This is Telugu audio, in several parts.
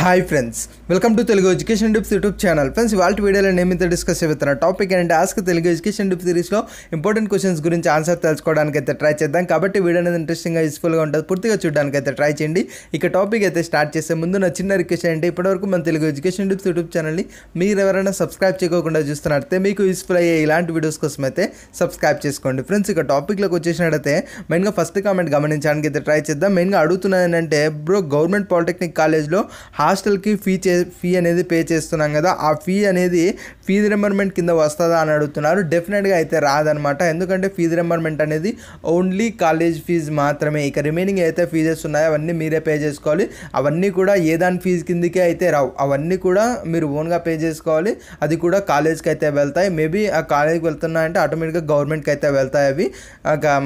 hi friends welcome to Telugu education tips YouTube channel friends వాళ్ళ వీడియోలో నేమైతే డిస్కస్ చేస్తున్న టాపిక్ ఏంటంటే ఆస్క్ తెలుగు ఎడ్యుకేషన్ డిప్ సిరీస్లో ఇంపార్టెంట్ క్వశ్చన్స్ గురించి ఆన్సర్ తెలుసుకోవడానికి అయితే ట్రై చేద్దాం కాబట్టి వీడియో అనేది ఇంట్రెస్టింగ్గా యూస్ఫుల్గా ఉంటుంది పూర్తిగా చూడడానికి అయితే ట్రై చేయండి ఇక టాపిక్ అయితే స్టార్ట్ చేసే ముందు నా చిన్న రిక్వెస్ట్ ఏంటంటే ఇప్పటివరకు మన తెలుగు ఎడ్యుకేషన్ డిప్స్ యూట్యూబ్ ఛానల్ని మీరు ఎవరైనా సబ్స్క్రైబ్ చేయకుండా చూస్తున్నట్టే మీకు యూస్ఫుల్ అయ్యే ఇలాంటి వీడియోస్ కోసం అయితే సబ్స్క్రైబ్ చేసుకోండి ఫ్రెండ్స్ ఇక టాపిక్లోకి వచ్చేసినట్టయితే మెయిన్గా ఫస్ట్ కామెంట్ గమనించడానికి అయితే ట్రై చేద్దాం మెయిన్గా అడుగుతున్నది ఏంటంటే బ్రో గవర్నమెంట్ పాలిటెక్నిక్ కాలేజ్లో హాస్టల్కి ఫీ చే ఫీ అనేది పే చేస్తున్నాం కదా ఆ ఫీ అనేది ఫీజ్ రెంబర్మెంట్ కింద వస్తుందా అని అడుగుతున్నారు డెఫినెట్గా అయితే రాదనమాట ఎందుకంటే ఫీజు రెంబర్మెంట్ అనేది ఓన్లీ కాలేజ్ ఫీజు మాత్రమే ఇక రిమైనింగ్ అయితే ఫీజెస్ ఉన్నాయో అవన్నీ మీరే పే చేసుకోవాలి అవన్నీ కూడా ఏ దాని ఫీజు కిందకే అయితే రావు అవన్నీ కూడా మీరు ఓన్గా పే చేసుకోవాలి అది కూడా కాలేజ్కి అయితే వెళ్తాయి మేబీ ఆ కాలేజ్కి వెళ్తున్నాయంటే ఆటోమేటిక్గా గవర్నమెంట్కి అయితే వెళ్తాయి అవి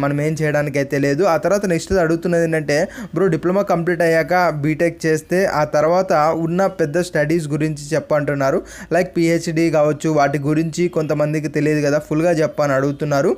మనం ఏం చేయడానికి అయితే లేదు ఆ తర్వాత నెక్స్ట్ అడుగుతున్నది ఏంటంటే బ్రో డిప్లొమా కంప్లీట్ అయ్యాక బీటెక్ చేస్తే ఆ తర్వాత తర్వాత ఉన్న పెద్ద స్టడీస్ గురించి చెప్పంటున్నారు లైక్ పిహెచ్డి కావచ్చు వాటి గురించి కొంతమందికి తెలియదు కదా ఫుల్గా చెప్పని అడుగుతున్నారు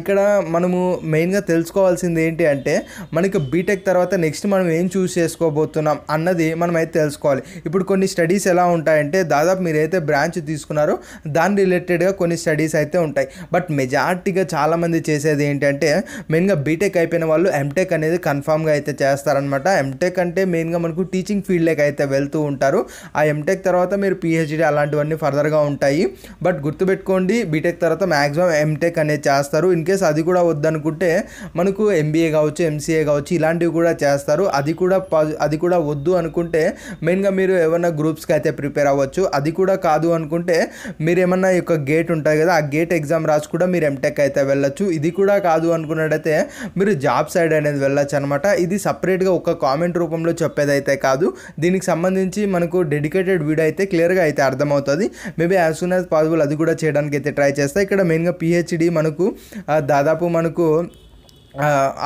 ఇక్కడ మనము మెయిన్గా తెలుసుకోవాల్సింది ఏంటి అంటే మనకి బీటెక్ తర్వాత నెక్స్ట్ మనం ఏం చూస్ చేసుకోబోతున్నాం అన్నది మనం అయితే తెలుసుకోవాలి ఇప్పుడు కొన్ని స్టడీస్ ఎలా ఉంటాయంటే దాదాపు మీరు అయితే బ్రాంచ్ తీసుకున్నారో దాని రిలేటెడ్గా కొన్ని స్టడీస్ అయితే ఉంటాయి బట్ మెజార్టీగా చాలామంది చేసేది ఏంటంటే మెయిన్గా బీటెక్ అయిపోయిన వాళ్ళు ఎంటెక్ అనేది కన్ఫామ్గా అయితే చేస్తారనమాట ఎంటెక్ అంటే మెయిన్గా మనకు టీచింగ్ ఫీల్డ్లోకి అయితే వెళ్తూ ఉంటారు ఆ ఎంటెక్ తర్వాత మీరు పిహెచ్డి అలాంటివన్నీ ఫర్దర్గా ఉంటాయి బట్ గుర్తుపెట్టుకోండి బీటెక్ తర్వాత మ్యాక్సిమం ఎంటెక్ అనేది చేస్తారు ఇన్ కేస్ అది కూడా వద్దనుకుంటే మనకు ఎంబీఏ కావచ్చు ఎంసీఏ కావచ్చు ఇలాంటివి కూడా చేస్తారు అది కూడా అది కూడా వద్దు అనుకుంటే మెయిన్గా మీరు ఏమైనా గ్రూప్స్కి అయితే ప్రిపేర్ అవ్వచ్చు అది కూడా కాదు అనుకుంటే మీరు ఏమన్నా యొక్క గేట్ ఉంటుంది కదా ఆ గేట్ ఎగ్జామ్ రాసి కూడా మీరు ఎంటెక్ అయితే వెళ్ళొచ్చు ఇది కూడా కాదు అనుకున్నట్టయితే మీరు జాబ్ సైడ్ అనేది వెళ్ళచ్చు అనమాట ఇది సపరేట్గా ఒక కామెంట్ రూపంలో చెప్పేదైతే కాదు దీని దీనికి సంబంధించి మనకు డెడికేటెడ్ వీడియో అయితే క్లియర్గా అయితే అర్థమవుతుంది maybe as soon as possible అది కూడా చేయడానికి అయితే ట్రై చేస్తాయి ఇక్కడ మెయిన్గా పిహెచ్డి మనకు దాదాపు మనకు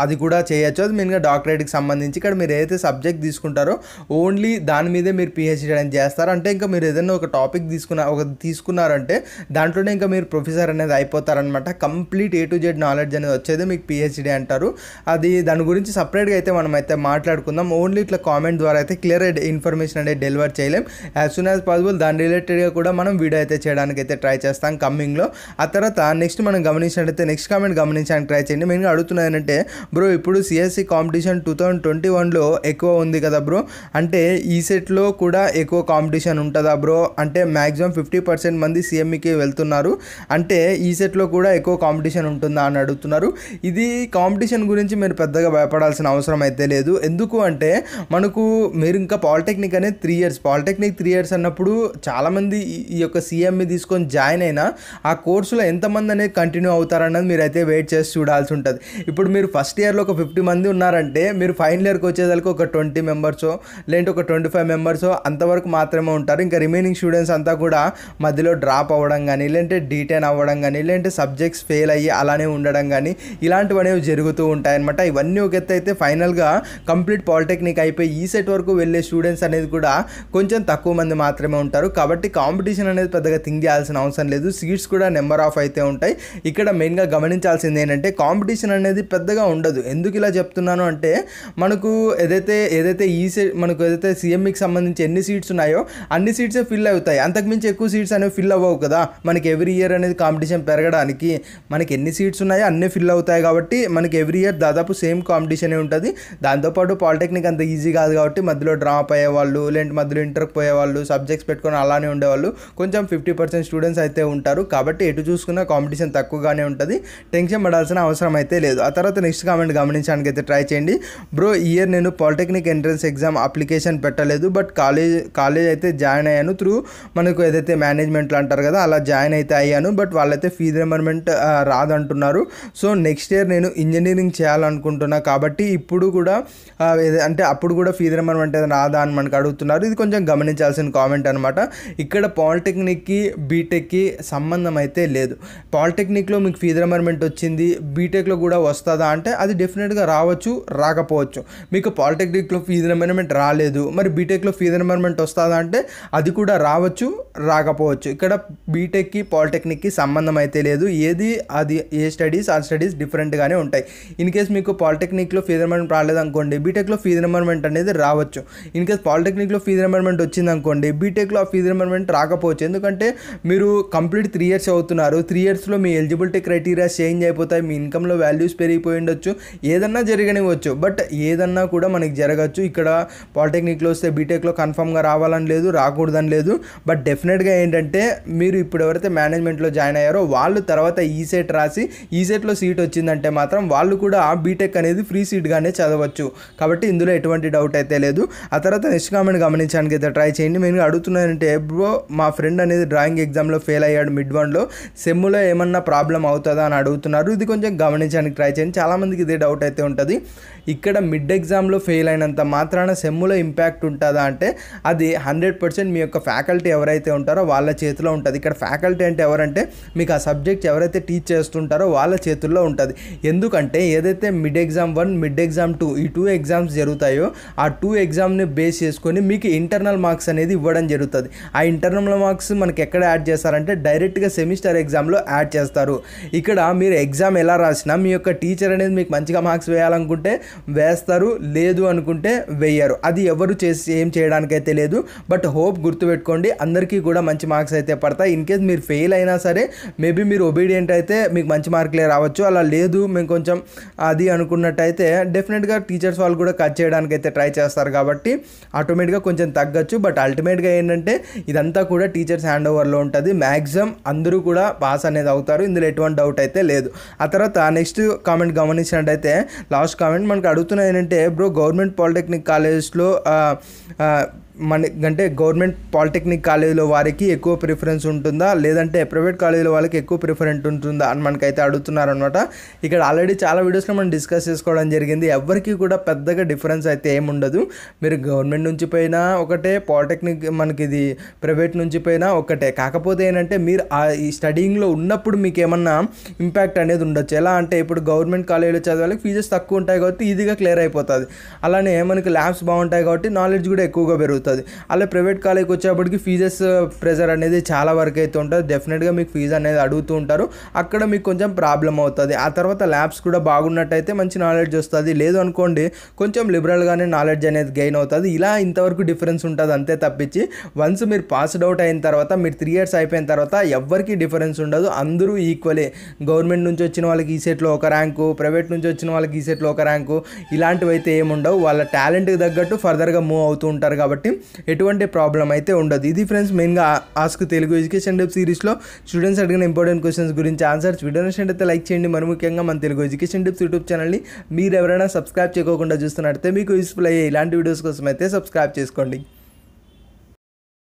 అది కూడా చేయొచ్చు అది మెయిన్గా డాక్టరేట్కి సంబంధించి ఇక్కడ మీరు ఏదైతే సబ్జెక్ట్ తీసుకుంటారో ఓన్లీ దాని మీదే మీరు పిహెచ్డీ అనేది చేస్తారు అంటే ఇంకా మీరు ఏదైనా ఒక టాపిక్ తీసుకున్న ఒక తీసుకున్నారంటే దాంట్లోనే ఇంకా మీరు ప్రొఫెసర్ అనేది అయిపోతారనమాట complete A to Z knowledge అనేది వచ్చేది మీకు పిహెచ్డీ అంటారు అది దాని గురించి సపరేట్గా అయితే మనం అయితే మాట్లాడుకుందాం ఓన్లీ ఇట్లా కామెంట్ ద్వారా అయితే క్లియర్ ఇన్ఫర్మేషన్ అనేది డెలివర్ చేయలేం యాజ్ సూన్ యాజ్ పాసిబుల్ దాని రిలేటెడ్గా కూడా మనం వీడియో అయితే చేయడానికి అయితే ట్రై చేస్తాం కమ్మింగ్లో ఆ తర్వాత నెక్స్ట్ మనం గమనించినట్టయితే నెక్స్ట్ కామెంట్ గమనించడానికి ట్రై చేయండి మెయిన్గా అడుగుతున్నాను ఏంటంటే బ్రో ఇప్పుడు CSC competition two thousand twenty వన్లో ఎక్కువ ఉంది కదా బ్రో అంటే ఈ సెట్లో కూడా ఎక్కువ కాంపిటీషన్ ఉంటుందా బ్రో అంటే మ్యాక్సిమం ఫిఫ్టీ పర్సెంట్ మంది సిఎంఈకి e వెళ్తున్నారు అంటే ఈ సెట్లో కూడా ఎక్కువ కాంపిటీషన్ ఉంటుందా అని అడుగుతున్నారు ఇది కాంపిటీషన్ గురించి మీరు పెద్దగా భయపడాల్సిన అవసరం అయితే లేదు ఎందుకు అంటే మనకు మీరు ఇంకా పాలిటెక్నిక్ అనేది three years polytechnic three years అన్నప్పుడు చాలామంది ఈ యొక్క సీఎంఈ e తీసుకొని జాయిన్ అయినా ఆ కోర్సులో ఎంతమంది అనేది కంటిన్యూ అవుతారన్నది మీరైతే వెయిట్ చేసి చూడాల్సి ఉంటుంది ఇప్పుడు మీరు ఫస్ట్ ఇయర్లో ఒక ఫిఫ్టీ మంది ఉన్నారంటే మీరు ఫైనల్ ఇయర్కి వచ్చేసరికి ఒక ట్వంటీ మెంబర్సో లేదంటే ఒక ట్వంటీ ఫైవ్ మెంబర్సో అంతవరకు మాత్రమే ఉంటారు ఇంకా రిమైనింగ్ స్టూడెంట్స్ అంతా కూడా మధ్యలో డ్రాప్ అవ్వడం కానీ లేదంటే డీటెయిన్ అవ్వడం కానీ లేదంటే సబ్జెక్ట్స్ ఫెయిల్ అయ్యి అలానే ఉండడం కానీ ఇలాంటివి అనేవి జరుగుతూ ఉంటాయన్నమాట ఇవన్నీ ఒక ఎత్తు అయితే ఫైనల్గా కంప్లీట్ పాలిటెక్నిక్ అయిపోయి ఈ సెట్ వరకు వెళ్ళే స్టూడెంట్స్ అనేది కూడా కొంచెం తక్కువ మంది మాత్రమే ఉంటారు కాబట్టి కాంపిటీషన్ అనేది పెద్దగా థింక్ చేయాల్సిన అవసరం లేదు సీట్స్ కూడా నెంబర్ ఆఫ్ అయితే ఉంటాయి ఇక్కడ మెయిన్గా గమనించాల్సింది ఏంటంటే కాంపిటీషన్ అనేది పెద్దగా ఉండదు ఎందుకు ఇలా చెప్తున్నాను అంటే మనకు ఏదైతే ఏదైతే ఈ మనకు ఏదైతే సీఎంఈకి e సంబంధించి ఎన్ని సీట్స్ ఉన్నాయో అన్ని సీట్సే ఫిల్ అవుతాయి అంతకుమించి ఎక్కువ సీట్స్ అనేవి ఫిల్ అవ్వవు కదా మనకి ఎవ్రీ ఇయర్ అనేది కాంపిటీషన్ పెరగడానికి మనకి ఎన్ని సీట్స్ ఉన్నాయో అన్నీ ఫిల్ అవుతాయి కాబట్టి మనకి ఎవ్రీ ఇయర్ దాదాపు సేమ్ కాంపిటీషనే ఉంటుంది దాంతోపాటు పాలిటెక్నిక్ అంత ఈజీ కాదు కాబట్టి మధ్యలో డ్రాప్ అయ్యేవాళ్ళు లేదంటే మధ్యలో ఇంటర్కి పోయేవాళ్ళు సబ్జెక్ట్స్ పెట్టుకొని అలానే ఉండేవాళ్ళు కొంచెం ఫిఫ్టీ పర్సెంట్ స్టూడెంట్స్ అయితే ఉంటారు కాబట్టి ఎటు చూసుకున్న కాంపిటీషన్ తక్కువగానే ఉంటుంది టెన్షన్ పడాల్సిన అవసరం అయితే లేదు ఆ తర్వాత నెక్స్ట్ కామెంట్ గమనించడానికి అయితే ట్రై చేయండి బ్రో ఇయర్ నేను పాలిటెక్నిక్ ఎంట్రన్స్ ఎగ్జామ్ అప్లికేషన్ పెట్టలేదు బట్ కాలేజ్ కాలేజ్ అయితే జాయిన్ అయ్యాను త్రూ మనకు ఏదైతే మేనేజ్మెంట్లు అంటారు కదా అలా జాయిన్ అయితే అయ్యాను బట్ వాళ్ళైతే ఫీజ్ రిమర్మెంట్ రాదంటున్నారు సో నెక్స్ట్ ఇయర్ నేను ఇంజనీరింగ్ చేయాలనుకుంటున్నా కాబట్టి ఇప్పుడు కూడా అంటే అప్పుడు కూడా రిమర్మెంట్ ఏదైనా రాదా అని మనకు అడుగుతున్నారు ఇది కొంచెం గమనించాల్సిన కామెంట్ అనమాట ఇక్కడ పాలిటెక్నిక్కి బీటెక్కి సంబంధం అయితే లేదు పాలిటెక్నిక్లో మీకు ఫీజ్ రిమర్మెంట్ వచ్చింది బీటెక్లో కూడా వస్తారు వస్తుందా అంటే అది డెఫినెట్గా రావచ్చు రాకపోవచ్చు మీకు పాలిటెక్నిక్లో ఫీజు ఎన్వైర్మెంట్ రాలేదు మరి బీటెక్లో ఫీజు ఎన్వైర్మెంట్ వస్తుందా అంటే అది కూడా రావచ్చు రాకపోవచ్చు ఇక్కడ బీటెక్కి పాలిటెక్నిక్కి సంబంధం అయితే లేదు ఏది అది ఏ స్టడీస్ ఆ స్టడీస్ డిఫరెంట్గానే ఉంటాయి ఇన్ కేస్ మీకు పాలిటెక్నిక్లో ఫీజు ఎన్వైర్మెంట్ రాలేదనుకోండి బీటెక్లో ఫీజు ఎన్వైర్మెంట్ అనేది రావచ్చు ఇన్ కేస్ పాలిటెక్నిక్లో ఫీజు ఎన్వైర్మెంట్ వచ్చిందనుకోండి బీటెక్లో ఆ ఫీజు ఎన్వైర్మెంట్ రాకపోవచ్చు ఎందుకంటే మీరు కంప్లీట్ త్రీ ఇయర్స్ అవుతున్నారు త్రీ ఇయర్స్లో మీ ఎలిజిబిలిటీ క్రైటీరియా చేంజ్ అయిపోతాయి మీ ఇన్కమ్లో వాల్యూస్ పెరిగి జరిగిపోయి ఉండొచ్చు ఏదన్నా జరగనివ్వచ్చు బట్ ఏదన్నా కూడా మనకి జరగచ్చు ఇక్కడ పాలిటెక్నిక్లో వస్తే బీటెక్లో కన్ఫామ్గా రావాలని లేదు రాకూడదని లేదు బట్ డెఫినెట్గా ఏంటంటే మీరు ఇప్పుడు ఎవరైతే మేనేజ్మెంట్లో జాయిన్ అయ్యారో వాళ్ళు తర్వాత ఈసెట్ రాసి ఈ సెట్లో సీట్ వచ్చిందంటే మాత్రం వాళ్ళు కూడా బీటెక్ అనేది ఫ్రీ సీట్గానే చదవచ్చు కాబట్టి ఇందులో ఎటువంటి డౌట్ అయితే లేదు ఆ తర్వాత నెక్స్ట్ కామెంట్ గమనించడానికి అయితే ట్రై చేయండి నేను అడుగుతున్నానంటే బ్రో మా ఫ్రెండ్ అనేది డ్రాయింగ్ ఎగ్జామ్లో ఫెయిల్ అయ్యాడు మిడ్ వన్లో సెమ్లో ఏమన్నా ప్రాబ్లం అవుతుందా అని అడుగుతున్నారు ఇది కొంచెం గమనించడానికి ట్రై చేయండి అని చాలామందికి ఇదే డౌట్ అయితే ఉంటుంది ఇక్కడ మిడ్ ఎగ్జామ్లో ఫెయిల్ అయినంత మాత్రాన సెమ్ములో ఇంపాక్ట్ ఉంటుందా అంటే అది హండ్రెడ్ పర్సెంట్ మీ యొక్క ఫ్యాకల్టీ ఎవరైతే ఉంటారో వాళ్ళ చేతిలో ఉంటుంది ఇక్కడ ఫ్యాకల్టీ అంటే ఎవరంటే మీకు ఆ సబ్జెక్ట్ ఎవరైతే టీచ్ చేస్తుంటారో వాళ్ళ చేతుల్లో ఉంటుంది ఎందుకంటే ఏదైతే mid exam one mid exam two ఈ టూ ఎగ్జామ్స్ జరుగుతాయో ఆ టూ ఎగ్జామ్ని బేస్ చేసుకొని మీకు ఇంటర్నల్ మార్క్స్ అనేది ఇవ్వడం జరుగుతుంది ఆ ఇంటర్నల్ మార్క్స్ మనకి ఎక్కడ యాడ్ చేస్తారంటే డైరెక్ట్గా సెమిస్టర్ ఎగ్జామ్లో యాడ్ చేస్తారు ఇక్కడ మీరు ఎగ్జామ్ ఎలా రాసినా మీ యొక్క టీచర్ టీచర్ అనేది మీకు మంచిగా మార్క్స్ వేయాలనుకుంటే వేస్తారు లేదు అనుకుంటే వేయరు అది ఎవరు చేసి ఏం చేయడానికైతే లేదు బట్ హోప్ గుర్తుపెట్టుకోండి అందరికీ కూడా మంచి మార్క్స్ అయితే పడతాయి ఇన్ కేస్ మీరు ఫెయిల్ అయినా సరే మేబీ మీరు ఒబీడియంట్ అయితే మీకు మంచి మార్కులే రావచ్చు అలా లేదు మేము కొంచెం అది అనుకున్నట్టయితే డెఫినెట్గా టీచర్స్ వాళ్ళు కూడా కట్ చేయడానికైతే ట్రై చేస్తారు కాబట్టి ఆటోమేటిక్గా కొంచెం తగ్గచ్చు బట్ అల్టిమేట్గా ఏంటంటే ఇదంతా కూడా టీచర్స్ హ్యాండ్ ఓవర్లో ఉంటుంది మ్యాక్సిమం అందరూ కూడా పాస్ అనేది అవుతారు ఇందులో ఎటువంటి డౌట్ అయితే లేదు ఆ తర్వాత నెక్స్ట్ కామెంట్ మీరు గమనించినట్టయితే లాస్ట్ కామెంట్ మనకు అడుగుతున్నది ఏంటంటే బ్రో గవర్నమెంట్ పాలిటెక్నిక్ కాలేజెస్లో మన అంటే గవర్నమెంట్ పాలిటెక్నిక్ కాలేజీలో వారికి ఎక్కువ ప్రిఫరెన్స్ ఉంటుందా లేదంటే ప్రైవేట్ కాలేజీలో వాళ్ళకి ఎక్కువ ప్రిఫరెంట్ ఉంటుందా అని మనకైతే అడుగుతున్నారనమాట ఇక్కడ ఆల్రెడీ చాలా వీడియోస్లో మనం డిస్కస్ చేసుకోవడం జరిగింది ఎవరికి కూడా పెద్దగా డిఫరెన్స్ అయితే ఏముండదు మీరు గవర్నమెంట్ నుంచి పోయినా ఒకటే పాలిటెక్నిక్ మనకి ఇది ప్రైవేట్ నుంచి పోయినా ఒకటే కాకపోతే ఏంటంటే మీరు ఆ ఈ స్టడీంగ్లో ఉన్నప్పుడు మీకు ఏమన్నా ఇంపాక్ట్ అనేది ఉండొచ్చు ఎలా అంటే ఇప్పుడు గవర్నమెంట్ కాలేజీలో చదివాలి ఫీజెస్ తక్కువ ఉంటాయి కాబట్టి ఈజీగా క్లియర్ అయిపోతుంది అలానే మనకి ల్యాబ్స్ బాగుంటాయి కాబట్టి నాలెడ్జ్ కూడా ఎక్కువగా పెరుగుతుంది జరుగుతుంది అలా ప్రైవేట్ కాలేజ్కి వచ్చేప్పటికి ఫీజెస్ ప్రెజర్ అనేది చాలా వరకు అయితే ఉంటుంది డెఫినెట్గా మీకు ఫీజు అనేది అడుగుతూ ఉంటారు అక్కడ మీకు కొంచెం ప్రాబ్లం అవుతుంది ఆ తర్వాత ల్యాబ్స్ కూడా బాగున్నట్టయితే మంచి నాలెడ్జ్ వస్తుంది లేదు అనుకోండి కొంచెం లిబరల్గానే నాలెడ్జ్ అనేది గెయిన్ అవుతుంది ఇలా ఇంతవరకు డిఫరెన్స్ ఉంటుంది అంతే తప్పించి వన్స్ మీరు పాస్డ్ అవుట్ అయిన తర్వాత మీరు త్రీ ఇయర్స్ అయిపోయిన తర్వాత ఎవరికి డిఫరెన్స్ ఉండదు అందరూ ఈక్వలే గవర్నమెంట్ నుంచి వచ్చిన వాళ్ళకి ఈ సెట్లో ఒక ర్యాంకు ప్రైవేట్ నుంచి వచ్చిన వాళ్ళకి ఈ సెట్లో ఒక ర్యాంకు ఇలాంటివి అయితే ఏముండవు వాళ్ళ టాలెంట్కి తగ్గట్టు ఫర్దర్గా మూవ్ అవుతూ ఉంటారు కాబట్టి ఎటువంటి ప్రాబ్లం అయితే ఉండదు ఇది ఫ్రెండ్స్ మెయిన్గా ఆస్క్ తెలుగు ఎడ్యుకేషన్ డెప్ సిరీస్లో స్టూడెంట్స్ అడిగిన ఇంపార్టెంట్ క్వశ్చన్స్ గురించి ఆన్సర్స్ వీడియో అయితే లైక్ చేయండి మరి ముఖ్యంగా మన తెలుగు ఎడ్యుకేషన్ డెప్స్ యూట్యూబ్ ఛానల్ని మీరు ఎవరైనా సబ్స్క్రైబ్ చేసుకోకుండా చూస్తున్నట్టయితే మీకు యూస్ఫుల్ అయ్యే ఇలాంటి వీడియోస్ కోసం అయితే సబ్స్క్రైబ్ చేసుకోండి